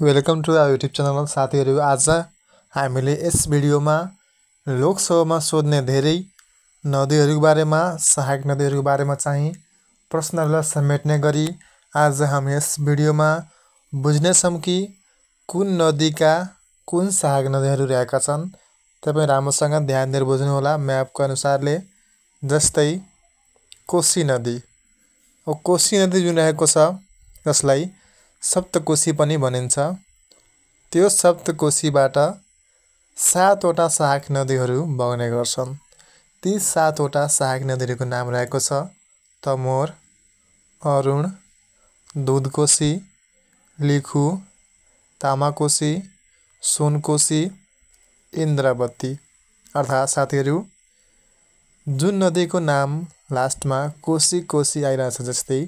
welcome to our YouTube channel साथीहरू आज हामीले यस भिडियोमा लोकसभामा सोध्ने धेरै नदीहरूको बारेमा सहायक नदीहरूको बारेमा चाहिँ प्रश्नहरूलाई समेट्ने गरी आज हामी यस भिडियोमा बुझ्नेछौँ कि कुन नदीका कुन सहायक नदीहरू रहेका छन् तपाईँ राम्रोसँग ध्यान दिएर बुझ्नुहोला म्यापको अनुसारले जस्तै कोशी नदी कोशी नदी जुन रहेको छ जसलाई सप्तकोशी पनि भनिन्छ त्यो सप्तकोशीबाट सातवटा शाख नदीहरू बग्ने गर्छन् ती सातवटा शाख नदीहरूको नाम रहेको छ तमोर अरुण दुधकोशी लिखु तामाकोशी सुनकोशी इन्द्रावती अर्थात् साथीहरू जुन नदीको नाम लास्टमा कोशी कोशी आइरहेछ जस्तै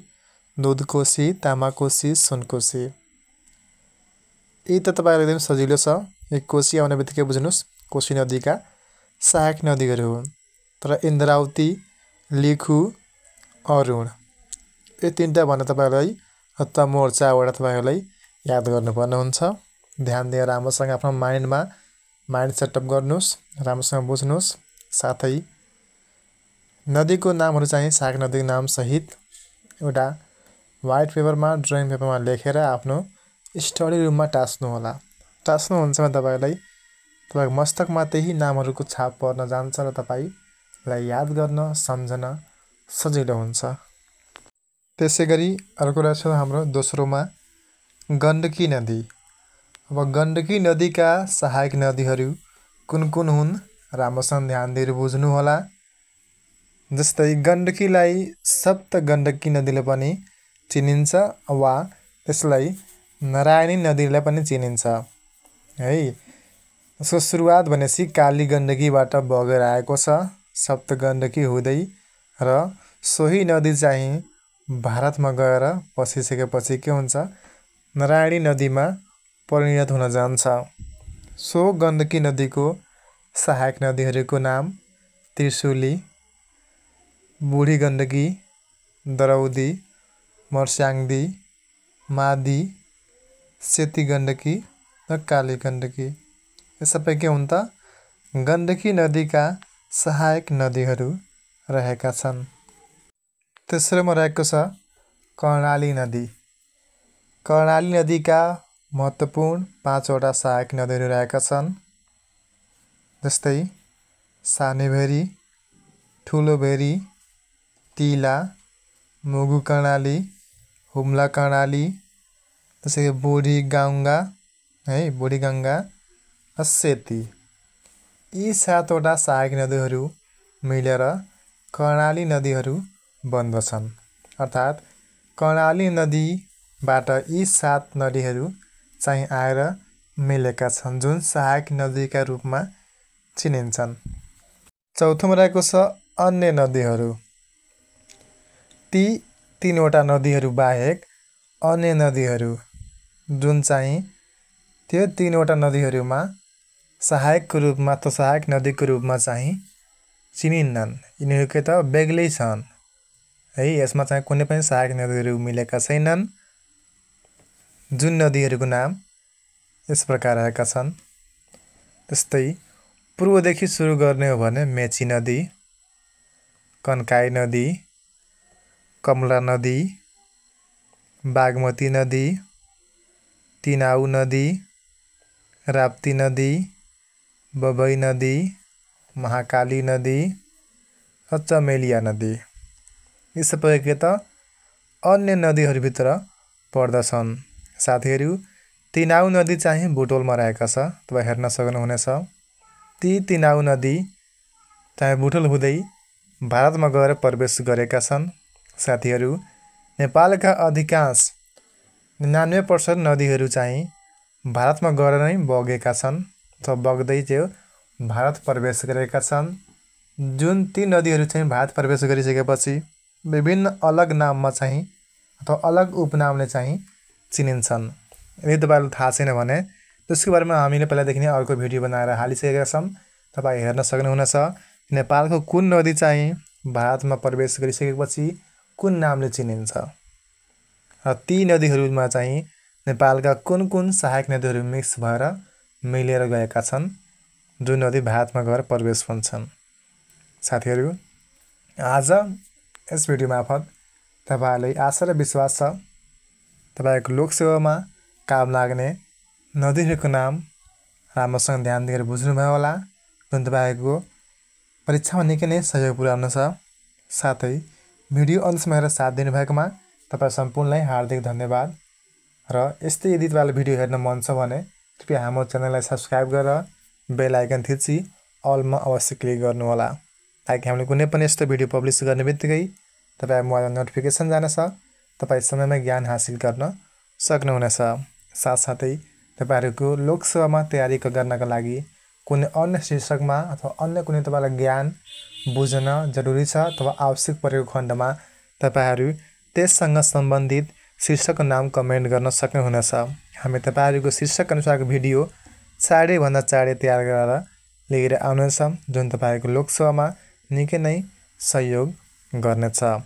दुधकोसी तामाकोसी सुनकोसी यी त तपाईँलाई एकदम सजिलो छ यो कोसी आउने बित्तिकै बुझ्नुहोस् कोसी नदीका सहायक नदीहरू हुन् तर इन्द्रावती लिखु अरुण यो तिनवटा भने तपाईँहरूलाई त मोर्चाबाट तपाईँहरूलाई याद गर्नुपर्ने हुन्छ ध्यान दिएर राम्रोसँग आफ्नो माइन्डमा माइन्ड सेटअप गर्नुहोस् राम्रोसँग बुझ्नुहोस् साथै नदीको नामहरू चाहिँ साग नदीको नामसहित एउटा वाइट पेपरमा ड्रइङ पेपरमा लेखेर आफ्नो स्टडी रुममा टाँस्नुहोला टाँस्नुहुन्छ भने तपाईँलाई तपाईँको मस्तकमा त्यही नामहरूको छाप पर्न जान्छ र तपाईँलाई याद गर्न सम्झन सजिलो हुन्छ त्यसै गरी अर्को रहेछ हाम्रो दोस्रोमा गण्डकी नदी अब गण्डकी नदीका सहायक नदीहरू कुन कुन हुन् राम्रोसँग ध्यान दिएर बुझ्नुहोला जस्तै गण्डकीलाई सप्त गण्डकी नदीले पनि चिनिन्छ वा त्यसलाई नारायणी नदीलाई पनि चिनिन्छ है यसको सुरुवात भनेपछि काली गण्डकीबाट बगेर आएको छ सप्त गण्डकी हुँदै र सोही नदी चाहिँ भारतमा गएर पसिसकेपछि के हुन्छ नारायणी नदीमा परिणत हुन जान्छ सो गण्डकी नदीको सहायक नदीहरूको नाम त्रिशुली बुढी गण्डकी दरौदी मर्स्याङदी मादी सेती गण्डकी र काली गण्डकी यो सबै के हुन् त गण्डकी नदीका सहायक नदीहरू रहेका छन् तेस्रोमा रहेको छ कर्णाली नदी कर्णाली नदीका महत्त्वपूर्ण पाँचवटा सहायक नदीहरू रहेका छन् जस्तै सानेभेरी भेरी तिला मुगु कर्णाली हुम्ला कर्णाली त्यसै गाङ्गा है बुढीगङ्गा र सेती यी सातवटा सहायक नदीहरू मिलेर कर्णाली नदीहरू बन्दछन् अर्थात् कर्णाली नदीबाट यी सात नदीहरू चाहिँ आएर मिलेका छन् जुन सहायक नदीका रूपमा चिनिन्छन् चौथोमा रहेको छ अन्य नदीहरू ती तिनवटा नदीहरू बाहेक अन्य नदीहरू जुन चाहिँ त्यो तिनवटा नदीहरूमा सहायकको रूपमा त सहायक नदीको रूपमा चाहिँ चिनिन्नन् यिनीहरूकै त बेग्लै छन् है यसमा चाहिँ कुनै पनि सहायक नदीहरू मिलेका छैनन् जुन नदीहरूको नाम यस प्रकार रहेका छन् त्यस्तै पूर्वदेखि सुरु गर्ने हो भने मेची नदी कन्काई नदी कमला नदी बागमती नदी तिनाउ नदी राप्ती नदी बबई नदी महाकाली नदी र चमेलिया नदी यी के त अन्य नदीहरूभित्र पर्दछन् साथीहरू तिनाउ नदी चाहिँ बुटोलमा रहेको छ तपाईँ हेर्न सक्नुहुनेछ ती तिनाउ नदी चाहिँ बुटोल हुँदै भारतमा गएर प्रवेश गरेका छन् साथीहरू नेपालका अधिकांश निनानब्बे पर्सेन्ट नदीहरू चाहिँ भारतमा गएर नै बगेका छन् अथवा बग्दै त्यो भारत प्रवेश गरेका छन् जुन ती नदीहरू चाहिँ भारत प्रवेश गरिसकेपछि विभिन्न अलग नाममा चाहिँ अथवा अलग उपनामले चाहिँ चिनिन्छन् यदि तपाईँलाई थाहा छैन भने त्यसको बारेमा हामीले पहिलादेखि नै अर्को भिडियो बनाएर हालिसकेका छौँ तपाईँ हेर्न सक्नुहुनेछ नेपालको कुन नदी चाहिँ भारतमा प्रवेश गरिसकेपछि कुन नामले चिनिन्छ र ती नदीहरूमा चाहिँ नेपालका कुन कुन सहायक नदीहरू मिक्स भएर मिलेर गएका छन् जुन नदी भारतमा गएर प्रवेश हुन्छन् साथीहरू आज यस भिडियो मार्फत तपाईँहरूलाई आशा र विश्वास छ तपाईँको लोकसेवामा काम लाग्ने नदीहरूको नाम राम्रोसँग ध्यान दिएर बुझ्नुभयो होला जुन तपाईँको परीक्षामा निकै नै सहयोग पुऱ्याउनु छ साथै भिडियो अन्त हेरेर साथ दिनुभएकोमा तपाईँ सम्पूर्णलाई हार्दिक धन्यवाद र यस्तै यदि तपाईँलाई भिडियो हेर्न मन छ भने कृपया हाम्रो च्यानललाई सब्सक्राइब गरेर बेल आइकन थिची अलमा अवश्य क्लिक गर्नुहोला ताकि हामीले कुनै पनि यस्तो भिडियो पब्लिस गर्ने बित्तिकै तपाईँ मोबाइलमा नोटिफिकेसन जानेछ तपाईँ समयमा ज्ञान हासिल गर्न सक्नुहुनेछ साथसाथै तपाईँहरूको लोकसेवामा तयारी गर्नका लागि कुनै अन्य शीर्षकमा अथवा अन्य कुनै तपाईँलाई ज्ञान बुझ्न जरुरी छ अथवा आवश्यक परेको खण्डमा तपाईँहरू त्यससँग सम्बन्धित शीर्षकको नाम कमेन्ट गर्न सक्नुहुनेछ हामी तपाईँहरूको शीर्षक अनुसारको भिडियो चाँडैभन्दा चाँडै तयार गरेर लिएर आउनेछौँ जुन तपाईँहरूको लोकसभामा निकै नै सहयोग गर्नेछ